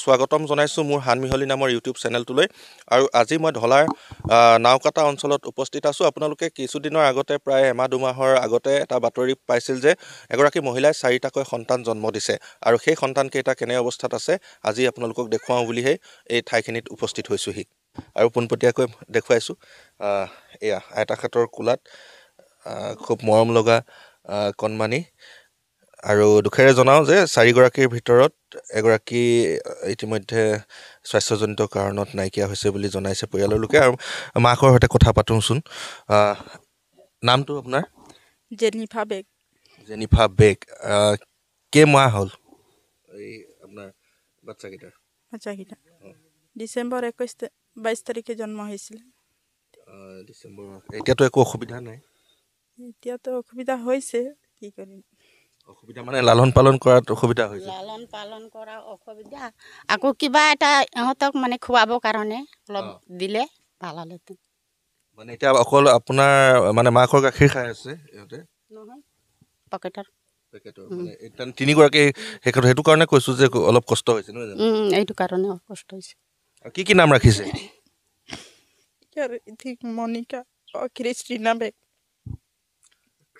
স্বাগতম জনাইছোঁ মোৰ হানমিহলি নামৰ ইউটিউব চেনেলটোলৈ আৰু আজি মই ঢলাৰ নাওকাটা অঞ্চলত উপস্থিত আছোঁ আপোনালোকে কিছুদিনৰ আগতে প্ৰায় এমাহ দুমাহৰ আগতে এটা বাতৰি পাইছিল যে এগৰাকী মহিলাই চাৰিটাকৈ সন্তান জন্ম দিছে আৰু সেই সন্তানকেইটা কেনে অৱস্থাত আছে আজি আপোনালোকক দেখুৱাওঁ বুলিহে এই ঠাইখিনিত উপস্থিত হৈছোঁহি আৰু পোনপটীয়াকৈ দেখুৱাইছোঁ এয়া আইতাহঁতৰ কোলাত খুব মৰম লগা কণমানি আৰু দুখেৰে জনাওঁ যে চাৰিগৰাকীৰ ভিতৰত এগৰাকী ইতিমধ্যে স্বাস্থ্যজনিত কাৰণত নাইকিয়া হৈছে বুলি জনাইছে পৰিয়ালৰ লোকে আৰু মাকৰ সৈতে কথা পাতোচোন নামটো আপোনাৰ হ'ল ডিচেম্বৰ একৈছ বাইছ তাৰিখে জন্ম হৈছিল একো অসুবিধা নাই কি কৰিম অসুবিধা মানে লালন পালন কৰাত অসুবিধা হৈছে লালন পালন কৰা অসুবিধা আকৌ কিবা এটা ইহঁতক মানে খোৱাবৰ কাৰণে অলপ দিলে ভাল হ'লহেঁতেন মানে এতিয়া অকল আপোনাৰ মানে মাকৰ গাখীৰ খাই আছে ইহঁতে নহয় পকেটৰ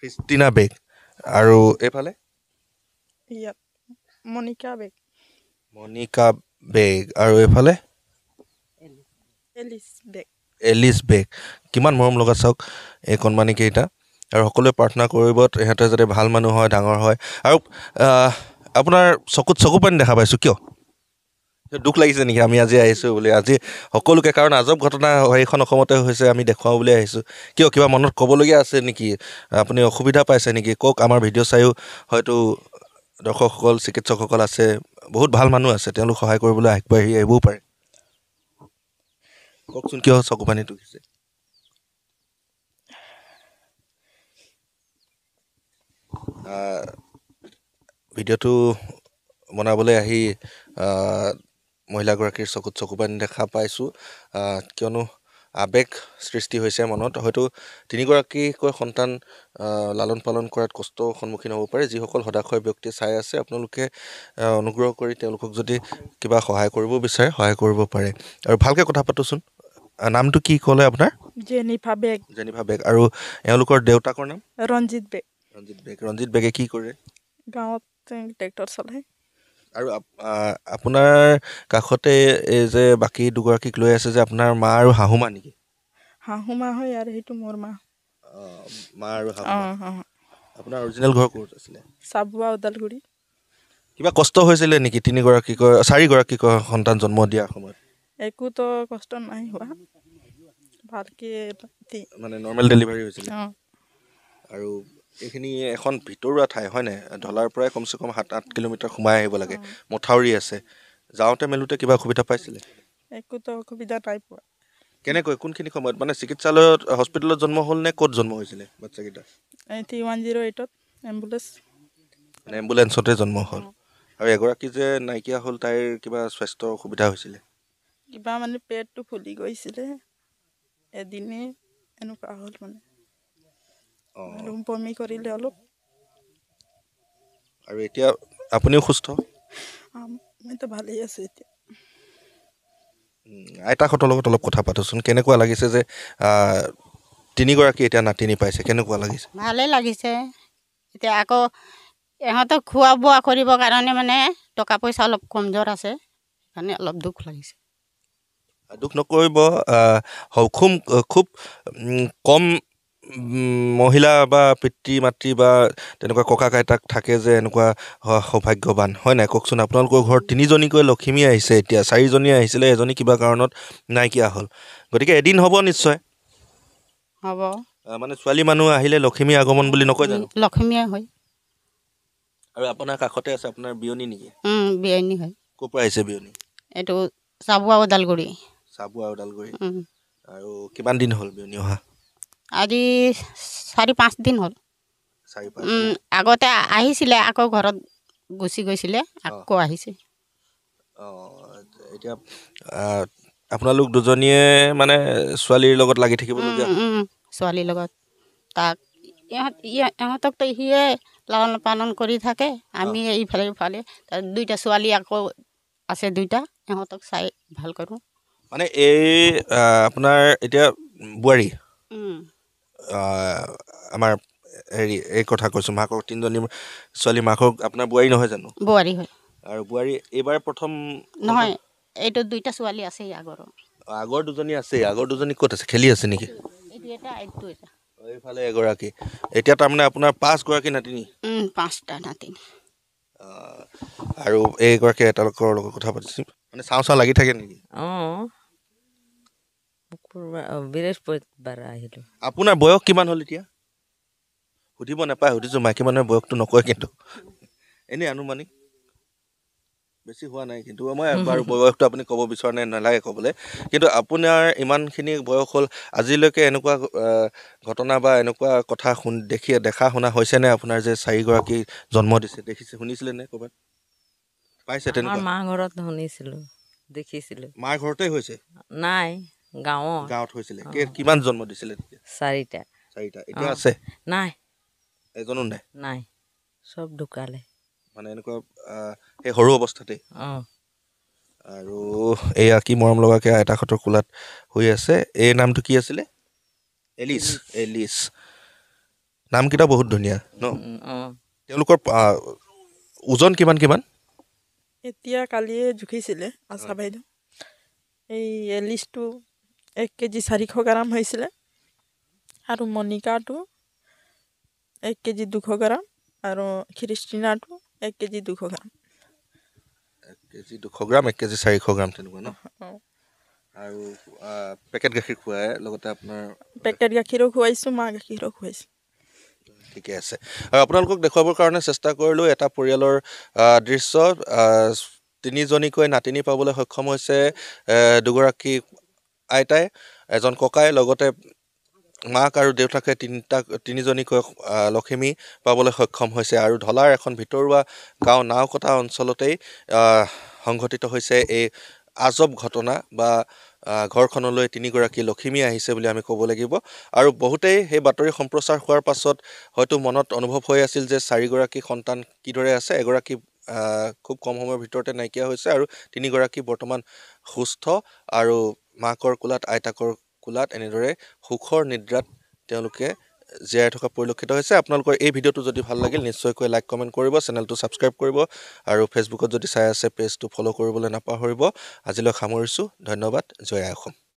খ্ৰীষ্টিনা বেগ আৰু এইফালে ইয়াত মনিকা বেগ মনিকা বেগ আৰু এইফালে এলিছ বেগ এলিছ বেগ কিমান মৰম লগা চাওক এই কণমানিকেইটা আৰু সকলোৱে প্ৰাৰ্থনা কৰিব সিহঁতে যাতে ভাল মানুহ হয় ডাঙৰ হয় আৰু আপোনাৰ চকুত চকু পানী দেখা পাইছোঁ কিয় দুখ লাগিছে নেকি আমি আজি আহিছোঁ বুলি আজি সকলোকে কাৰণ আজব ঘটনা সেইখন অসমতে হৈছে আমি দেখুৱাওঁ বুলি আহিছোঁ কিয় কিবা মনত ক'বলগীয়া আছে নেকি আপুনি অসুবিধা পাইছে নেকি কওক আমাৰ ভিডিঅ' চায়ো হয়তো দৰ্শকসকল চিকিৎসকসকল আছে বহুত ভাল মানুহ আছে তেওঁলোক সহায় কৰিবলৈ আগবাঢ়ি আহিবও পাৰে কওকচোন কিয় চকু পানীত উঠিছে ভিডিঅ'টো বনাবলৈ আহি মহিলাগৰাকীৰ চকুত চকু পানী দেখা পাইছোঁ কিয়নো আৱেগ সৃষ্টি হৈছে মনত হয়তো তিনিগৰাকীকৈ সন্তান লালন পালন কৰাত কষ্ট সন্মুখীন হ'ব পাৰে যিসকল সদাশয় ব্যক্তি চাই আছে আপোনালোকে অনুগ্ৰহ কৰি তেওঁলোকক যদি কিবা সহায় কৰিব বিচাৰে সহায় কৰিব পাৰে আৰু ভালকৈ কথা পাতোচোন নামটো কি ক'লে আপোনাৰ জেনিফা বেগ জেনিফা বেগ আৰু এওঁলোকৰ দেউতাকৰ নাম ৰঞ্জিত বেগ ৰঞ্জিত বেগ ৰঞ্জিত বেগে কি কৰে গাঁৱত ট্ৰেক্টৰ চলায় আৰু আপোনাৰ কাষতে এই যে বাকী দুগৰাকীক লৈ আছে যে আপোনাৰ মা আৰু শাহুমা নেকি শাহুমা হয় ইয়াৰ সেইটো মোৰ মা আৰু এইখিনি এখন ভিতৰুৱা ঠাই হয়নে ঢলাৰ পৰাই কমচে কম সাত আঠ কিলোমিটাৰ সোমাই আহিব লাগে মথাউৰি আছে যাওঁতে মেলোতে কিবা অসুবিধা পাইছিলে একোতো অসুবিধা নাই পোৱা কেনেকৈ কোনখিনি সময়ত মানে চিকিৎসালয়ত হস্পিটেলত জন্ম হ'ল নে ক'ত জন্ম হৈছিলে বাচ্ছাকেইটা এম্বুলেঞ্চতে জন্ম হ'ল আৰু এগৰাকী যে নাইকিয়া হ'ল তাইৰ কিবা স্বাস্থ্য অসুবিধা হৈছিলে কিবা মানে পেটটো ফুলি গৈছিলে এদিনেই এনেকুৱা হ'ল মানে ৰুম বমি কৰিলে অলপ আৰু এতিয়া আপুনিও সুস্থ মইতো ভালেই আছোঁ এতিয়া আইতাহঁতৰ লগত অলপ কথা পাতোচোন কেনেকুৱা লাগিছে যে তিনিগৰাকী এতিয়া নাতিনী পাইছে কেনেকুৱা লাগিছে ভালেই লাগিছে এতিয়া আকৌ ইহঁতক খোৱা বোৱা কৰিবৰ কাৰণে মানে টকা পইচা অলপ কমজোৰ আছে সেইকাৰণে অলপ দুখ লাগিছে দুখ নকৰিব খুব কম মহিলা বা পিতৃ মাতৃ বা তেনেকুৱা ককাক আইতাক থাকে যে এনেকুৱা সৌভাগ্যৱান হয় নাই কওকচোন আপোনালোকৰ ঘৰত তিনিজনীকৈ লক্ষ্মী আহিছে এতিয়া চাৰিজনী আহিছিলে এজনী কিবা কাৰণত নাইকিয়া হ'ল গতিকে এদিন হ'ব নিশ্চয় হ'ব মানে ছোৱালী মানুহ আহিলে লক্ষ্মী আগমন বুলি নকয় জানো লক্ষ্মীয়ে হয় আৰু আপোনাৰ কাষতে আছে আপোনাৰ বিয়নী নেকি বিয়নী হয় ক'ৰ পৰা আহিছে বিয়নী এইটো চাবুৱা ওদালগুৰি চাবুৱা আৰু কিমান দিন হ'ল বিয়নী অহা আজি চাৰি পাঁচদিন হ'ল আগতে আহিছিলে আকৌ ঘৰত গুচি গৈছিলে আকৌ আহিছে আপোনালোক দুজনীয়ে মানে ছোৱালীৰ লগত লাগি থাকিব ছোৱালীৰ লগত তাক ইহঁতকতো সিয়ে লালন পালন কৰি থাকে আমি ইফালে ইফালে দুইটা ছোৱালী আকৌ আছে দুইটা ইহঁতক চাই ভাল কৰোঁ মানে এই আপোনাৰ এতিয়া বোৱাৰী আমাৰ হেৰি এই কথা কৈছোঁ মাকক তিনিজনী ছোৱালী মাকক আপোনাৰ বোৱাৰী নহয় জানো বোৱাৰী হয় আৰু বোৱাৰী এইবাৰ প্ৰথম নহয় এইটো দুইটা ছোৱালী আছে আগৰ আগৰ দুজনী আছে আগৰ দুজনী ক'ত আছে খেলি আছে নেকি লাগি থাকে নেকি অঁ আপোনাৰ বয়স কিমান হ'ল এতিয়া সুধিব নাপায় সুধিছোঁ মাইকী মানুহে বয়সটো নকয় কিন্তু এনেই আনুমানিক বেছি হোৱা নাই কিন্তু মই বাৰু বয়সটো আপুনি ক'ব বিচৰা নাই নালাগে ক'বলৈ কিন্তু আপোনাৰ ইমানখিনি বয়স হ'ল আজিলৈকে এনেকুৱা ঘটনা বা এনেকুৱা কথা শুন দেখি দেখা শুনা হৈছে নে আপোনাৰ যে চাৰিগৰাকী জন্ম দিছে দেখিছে শুনিছিলে নে ক'ৰবাত পাইছে তেনেকুৱা মাৰ ঘৰত শুনিছিলোঁ দেখিছিলোঁ মাৰ ঘৰতে হৈছে নাই গাঁৱৰ গাঁৱত হৈছিলে কিমান জন্ম দিছিলে চাৰিটা চাৰিটা এতিয়া আছে নাই এজনো নাই নাই চব ঢুকালে মানে এনেকুৱা সেই সৰু অৱস্থাতে আৰু এয়া কি মৰম লগাকে এটা হাতৰ কোলাত হৈ আছে এই নামটো কি আছিলে এলিচ এলিচ নামকেইটা বহুত ধুনীয়া ন তেওঁলোকৰ ওজন কিমান কিমান এতিয়া কালিয়ে জুখিছিলে আশা বাইদেউ এই এলিচটো এক কেজি চাৰিশ গ্ৰাম হৈছিলে আৰু মণিকাটো এক কেজি দুশ গ্ৰাম আৰু খ্ৰীষ্টিনাটো এক কেজি দুশ গ্ৰাম দুশ গ্ৰাম এক কেজি চাৰিশ গ্ৰাম তেনেকুৱা ন আৰু পেকেট গাখীৰ খুৱাই লগতে আপোনাৰ পেকেট গাখীৰো খুৱাইছোঁ মা গাখীৰো খুৱাইছোঁ ঠিকে আছে আৰু আপোনালোকক দেখুৱাবৰ কাৰণে চেষ্টা কৰিলোঁ এটা পৰিয়ালৰ দৃশ্য তিনিজনীকৈ নাতিনী পাবলৈ সক্ষম হৈছে দুগৰাকী আইতাই এজন ককাই লগতে মাক আৰু দেউতাকে তিনিটা তিনিজনীকৈ লখিমী পাবলৈ সক্ষম হৈছে আৰু ঢলাৰ এখন ভিতৰুৱা গাঁও নাওকটা অঞ্চলতেই সংঘটিত হৈছে এই আজব ঘটনা বা ঘৰখনলৈ তিনিগৰাকী লখিমী আহিছে বুলি আমি ক'ব লাগিব আৰু বহুতেই সেই বাতৰি সম্প্ৰচাৰ হোৱাৰ পাছত হয়তো মনত অনুভৱ হৈ আছিল যে চাৰিগৰাকী সন্তান কিদৰে আছে এগৰাকী খুব কম সময়ৰ ভিতৰতে নাইকিয়া হৈছে আৰু তিনিগৰাকী বৰ্তমান সুস্থ আৰু মাকৰ কোলাত আইতাকৰ কোলাত এনেদৰে সুখৰ নিদ্ৰাত তেওঁলোকে জীয়াই থকা পৰিলক্ষিত হৈছে আপোনালোকৰ এই ভিডিঅ'টো যদি ভাল লাগিল নিশ্চয়কৈ লাইক কমেণ্ট কৰিব চেনেলটো ছাবস্ক্ৰাইব কৰিব আৰু ফেচবুকত যদি চাই আছে পেজটো ফ'ল' কৰিবলৈ নাপাহৰিব আজিলৈ সামৰিছোঁ ধন্যবাদ জয় আই অসম